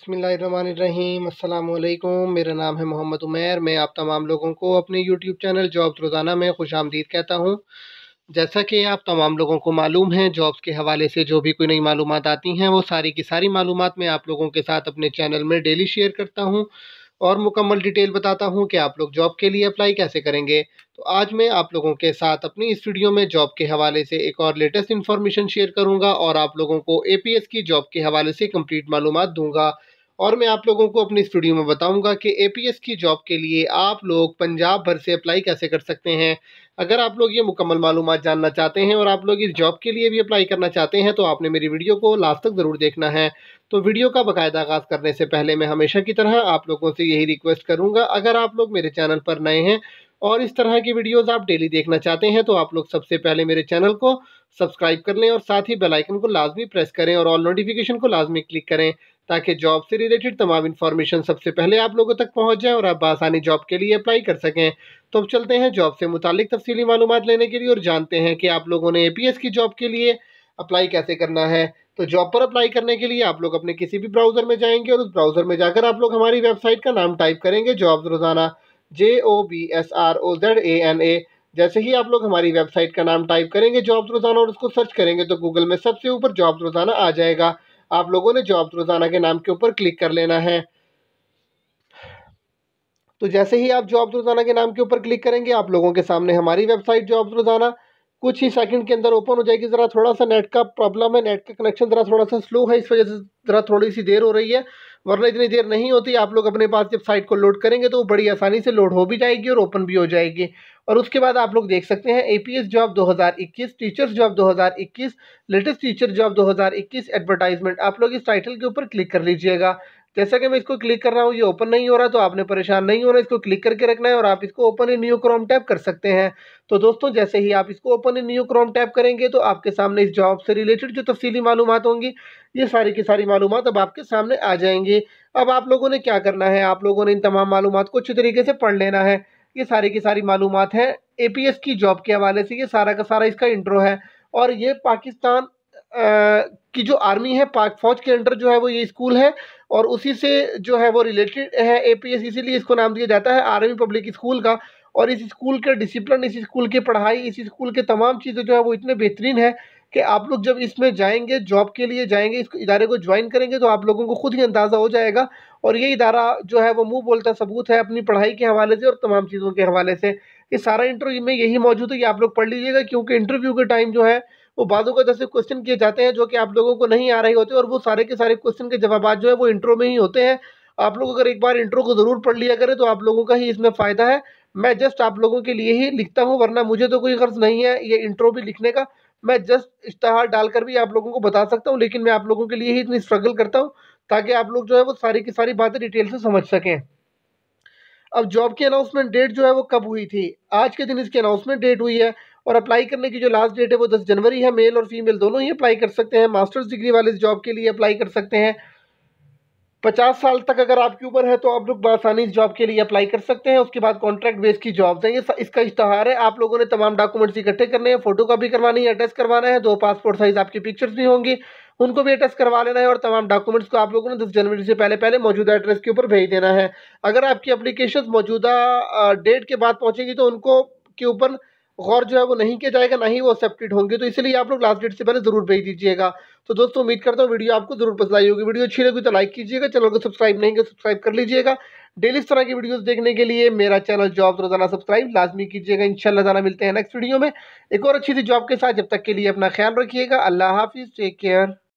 बसमीम अल्लाम मेरा नाम है मोहम्मद उमैर मैं आप तमाम लोगों को अपने यूट्यूब चैनल जॉब रोज़ाना में खुश आमदीद कहता हूँ जैसा कि आप तमाम लोगों को मालूम है जॉब्स के हवाले से जो भी कोई नई मालूम आती हैं वो सारी की सारी मालूम मैं आप लोगों के साथ अपने चैनल में डेली शेयर करता हूँ और मुकम्मल डिटेल बताता हूँ कि आप लोग जॉब के लिए अप्लाई कैसे करेंगे तो आज मैं आप लोगों के साथ अपनी इस वीडियो में जॉब के हवाले से एक और लेटेस्ट इन्फॉर्मेशन शेयर करूँगा और आप लोगों को ए की जॉब के हवाले से कम्प्लीट मालूम दूँगा और मैं आप लोगों को अपनी स्टूडियो में बताऊंगा कि एपीएस की जॉब के लिए आप लोग पंजाब भर से अप्लाई कैसे कर सकते हैं अगर आप लोग ये मुकम्मल मालूम जानना चाहते हैं और आप लोग इस जॉब के लिए भी अप्लाई करना चाहते हैं तो आपने मेरी वीडियो को लास्ट तक ज़रूर देखना है तो वीडियो का बाकायदा आगाज़ करने से पहले मैं हमेशा की तरह आप लोगों से यही रिक्वेस्ट करूँगा अगर आप लोग मेरे चैनल पर नए हैं और इस तरह की वीडियोज़ आप डेली देखना चाहते हैं तो आप लोग सबसे पहले मेरे चैनल को सब्सक्राइब कर लें और साथ ही बेल आइकन को लाजमी प्रेस करें और ऑल नोटिफिकेशन को लाजमी क्लिक करें ताकि जॉब से रिलेटेड तमाम इन्फॉर्मेशन सबसे पहले आप लोगों तक पहुँच जाए और आप आसानी जॉब के लिए अप्लाई कर सकें तो अब चलते हैं जॉब से मुतलिक तफसली मालूम लेने के लिए और जानते हैं कि आप लोगों ने ए की जॉब के लिए अप्लाई कैसे करना है तो जॉब पर अप्लाई करने के लिए आप लोग अपने किसी भी ब्राउज़र में जाएंगे और उस ब्राउज़र में जाकर आप लोग हमारी वेबसाइट का नाम टाइप करेंगे जॉब रोज़ाना J O B S R O Z A N A जैसे ही आप लोग हमारी वेबसाइट का नाम टाइप करेंगे जॉब रोज़ाना और उसको सर्च करेंगे तो गूगल में सबसे ऊपर जॉब रोज़ाना आ जाएगा आप लोगों ने जॉब रोज़ाना के नाम के ऊपर क्लिक कर लेना है तो जैसे ही आप जॉब रोज़ाना के नाम के ऊपर क्लिक करेंगे आप लोगों के सामने हमारी वेबसाइट जॉब रोज़ाना कुछ ही सेकंड के अंदर ओपन हो जाएगी ज़रा थोड़ा सा नेट का प्रॉब्लम है नेट का कनेक्शन ज़रा थोड़ा सा स्लो है इस वजह से ज़रा थोड़ी सी देर हो रही है वरना इतनी देर नहीं होती आप लोग अपने पास जब साइट को लोड करेंगे तो वो बड़ी आसानी से लोड हो भी जाएगी और ओपन भी हो जाएगी और उसके बाद आप लोग देख सकते हैं APS job 2021 teachers job 2021 latest teacher job 2021 advertisement आप लोग इस टाइटल के ऊपर क्लिक कर लीजिएगा जैसा कि मैं इसको क्लिक कर रहा हूँ ये ओपन नहीं हो रहा तो आपने परेशान नहीं होना इसको क्लिक करके रखना है और आप इसको open in new Chrome tap कर सकते हैं तो दोस्तों जैसे ही आप इसको open in new Chrome tap करेंगे तो आपके सामने इस जॉब से रिलेटेड जो तफसीली मालूम होंगी ये सारी की सारी मालूम अब आपके सामने आ जाएंगी अब आप लोगों ने क्या करना है आप लोगों ने इन तमाम मालूम को अच्छे तरीके से पढ़ लेना है ये सारी की सारी मालूम है ए की जॉब के हवाले से ये सारा का सारा इसका इंट्रो है और ये पाकिस्तान की जो आर्मी है पाक फौज के अंडर जो है वो ये स्कूल है और उसी से जो है वो रिलेटेड है ए पी एस इसीलिए इसको नाम दिया जाता है आर्मी पब्लिक स्कूल का और इस स्कूल के डिसिप्लिन इस स्कूल की पढ़ाई इस स्कूल के तमाम चीज़ें जो है वो इतने बेहतरीन है कि आप लोग जब इसमें जाएंगे जॉब के लिए जाएंगे इस इदारे को ज्वाइन करेंगे तो आप लोगों को खुद ही अंदाज़ा हो जाएगा और ये इदारा जो है वो मुँह बोलता सबूत है अपनी पढ़ाई के हवाले से और तमाम चीज़ों के हवाले से ये सारा इंटरव्यू में यही मौजूद है कि आप लोग पढ़ लीजिएगा क्योंकि इंटरव्यू के टाइम जो है वो बाजू का जैसे क्वेश्चन किए जाते हैं जो कि आप लोगों को नहीं आ रहे होते और वो सारे के सारे क्वेश्चन के जवाब जो है वो इंट्रो में ही होते हैं आप लोग अगर एक बार इंट्रो को ज़रूर पढ़ लिया करें तो आप लोगों का ही इसमें फ़ायदा है मैं जस्ट आप लोगों के लिए ही लिखता हूँ वरना मुझे तो कोई गर्ज नहीं है ये इंट्रो भी लिखने का मैं जस्ट इश्तहार डालकर भी आप लोगों को बता सकता हूँ लेकिन मैं आप लोगों के लिए ही इतनी स्ट्रगल करता हूँ ताकि आप लोग जो है वो सारी की सारी बातें डिटेल से समझ सकें अब जॉब की अनाउंसमेंट डेट जो है वो कब हुई थी आज के दिन इसकी अनाउंसमेंट डेट हुई है और अप्लाई करने की जो लास्ट डेट है वो दस जनवरी है मेल और फीमेल दोनों ही अप्लाई कर सकते हैं मास्टर्स डिग्री वाले इस जॉब के लिए अप्लाई कर सकते हैं पचास साल तक अगर आपकी उम्र है तो आप लोग बसानी इस जॉब के लिए अप्लाई कर सकते हैं उसके बाद कॉन्ट्रैक्ट बेस की जॉब्स हैं ये इसका इश्तहार है आप लोगों ने तमाम डॉक्यूमेंट्स इकट्ठे करने हैं फोटो कॉपी करवानी है अटैच करवाना है दो पासपोर्ट साइज आपकी पिक्चर्स भी होंगी उनको भी अटैच करवा लेना है और तमाम डॉक्यूमेंट्स को आप लोगों ने दस जनवरी से पहले पहले मौजूदा एड्रेस के ऊपर भेज देना है अगर आपकी अप्लीकेशन मौजूदा डेट के बाद पहुँचेगी तो उनको के ऊपर गौर जो है वो नहीं किया जाएगा ना ही वो एक्सेप्टेड होंगे तो इसलिए आप लोग लास्ट डेट से पहले ज़रूर भेज दीजिएगा तो दोस्तों उम्मीद करता हूँ वीडियो आपको जरूर पसंद आई होगी वीडियो अच्छी लगी तो लाइक कीजिएगा चैनल को सब्सक्राइब नहीं किया सब्सक्राइब तो कर लीजिएगा डेली इस तरह की वीडियोस देखने के लिए मेरा चैनल जॉब रोजाना सब्सक्राइब लाजमी कीजिएगा इंशाल्लाह जाना मिलते हैं नेक्स्ट वीडियो में एक और अच्छी सी जॉब के साथ जब तक के लिए अपना ख्याल रखिएगा अल्लाह हाफिज़ टेक केयर